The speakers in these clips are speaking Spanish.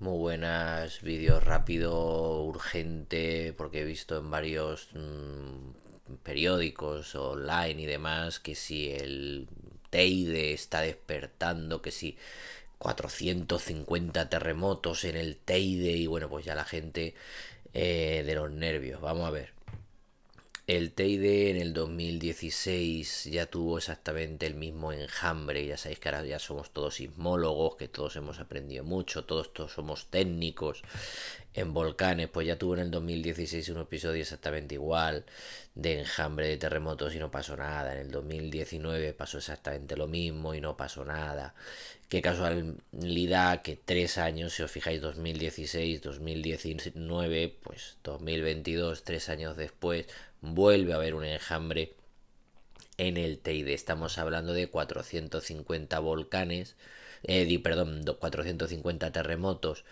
Muy buenas, vídeos rápido, urgente, porque he visto en varios mm, periódicos online y demás que si el Teide está despertando, que si 450 terremotos en el Teide y bueno, pues ya la gente eh, de los nervios. Vamos a ver. El Teide en el 2016 ya tuvo exactamente el mismo enjambre, ya sabéis que ahora ya somos todos sismólogos, que todos hemos aprendido mucho, todos, todos somos técnicos en volcanes, pues ya tuvo en el 2016 un episodio exactamente igual de enjambre de terremotos y no pasó nada, en el 2019 pasó exactamente lo mismo y no pasó nada. Qué casualidad que tres años, si os fijáis, 2016, 2019, pues 2022, tres años después, vuelve a haber un enjambre en el Teide. Estamos hablando de 450 volcanes, eh, perdón, 450 terremotos,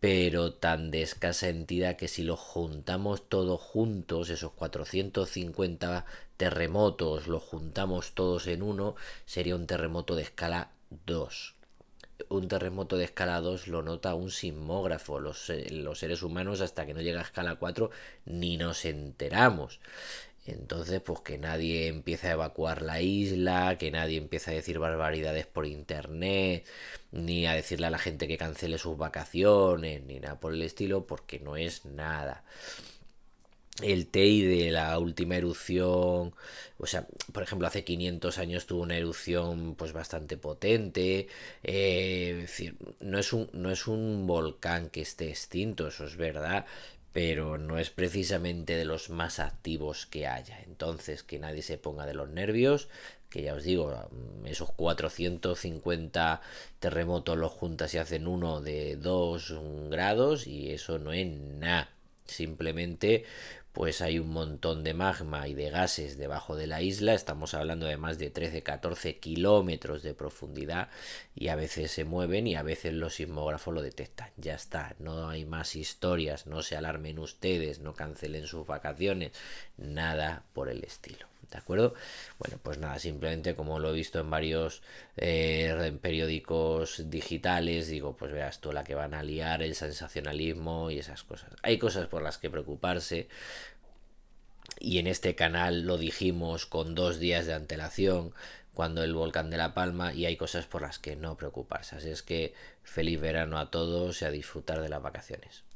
pero tan de escasa entidad que si los juntamos todos juntos, esos 450 terremotos, los juntamos todos en uno, sería un terremoto de escala 2 un terremoto de escala 2 lo nota un sismógrafo. Los, eh, los, seres humanos hasta que no llega a escala 4 ni nos enteramos. Entonces, pues que nadie empiece a evacuar la isla, que nadie empiece a decir barbaridades por internet, ni a decirle a la gente que cancele sus vacaciones, ni nada por el estilo, porque no es nada el TEI de la última erupción, o sea, por ejemplo, hace 500 años tuvo una erupción pues bastante potente, eh, no es, un, no es un volcán que esté extinto, eso es verdad, pero no es precisamente de los más activos que haya, entonces que nadie se ponga de los nervios, que ya os digo, esos 450 terremotos los juntas y hacen uno de 2 grados y eso no es nada simplemente pues hay un montón de magma y de gases debajo de la isla, estamos hablando de más de 13-14 kilómetros de profundidad y a veces se mueven y a veces los sismógrafos lo detectan. Ya está, no hay más historias, no se alarmen ustedes, no cancelen sus vacaciones, nada por el estilo. ¿de acuerdo? Bueno, pues nada, simplemente como lo he visto en varios eh, periódicos digitales, digo, pues veas tú la que van a liar, el sensacionalismo y esas cosas. Hay cosas por las que preocuparse, y en este canal lo dijimos con dos días de antelación cuando el volcán de La Palma y hay cosas por las que no preocuparse. Así es que feliz verano a todos y a disfrutar de las vacaciones.